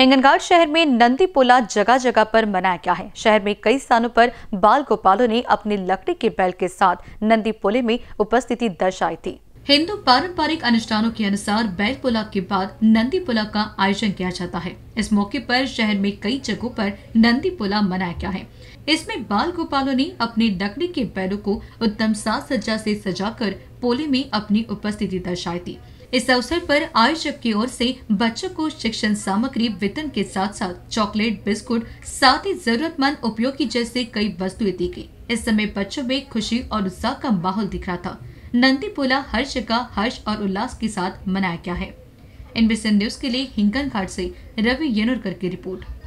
हिंगनघाट शहर में नंदी पोला जगह जगह पर मनाया गया है शहर में कई स्थानों पर बाल गोपालों ने अपने लकड़ी के बैल के साथ नंदी पोले में उपस्थिति दर्शाई थी हिंदू पारंपरिक अनुष्ठानों के अनुसार बैल पुला के बाद नंदी पुला का आयोजन किया जाता है इस मौके पर शहर में कई जगहों पर नंदी पुला मनाया गया है इसमें बाल गोपालों ने अपने लकड़ी के बैलों को उत्तम साज सज्जा से सजाकर पोले में अपनी उपस्थिति दर्शाई थी इस अवसर पर आयोजक की ओर से बच्चों को शिक्षण सामग्री वितरण के साथ साथ चॉकलेट बिस्कुट साथ ही जरूरतमंद उपयोगी जैसे कई वस्तुएं दी गई इस समय बच्चों में खुशी और उत्साह का माहौल दिख रहा था नंदी पोला हर्ष का हर्ष और उल्लास के साथ मनाया गया है इन न्यूज के लिए हिंगन घाट से रवि येनुरकर की रिपोर्ट